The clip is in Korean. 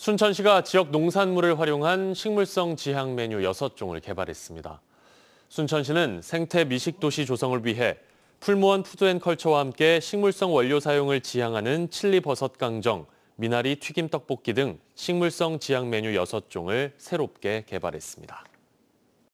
순천시가 지역 농산물을 활용한 식물성 지향 메뉴 6종을 개발했습니다. 순천시는 생태 미식 도시 조성을 위해 풀무원 푸드앤컬처와 함께 식물성 원료 사용을 지향하는 칠리 버섯 강정, 미나리 튀김 떡볶이 등 식물성 지향 메뉴 6종을 새롭게 개발했습니다.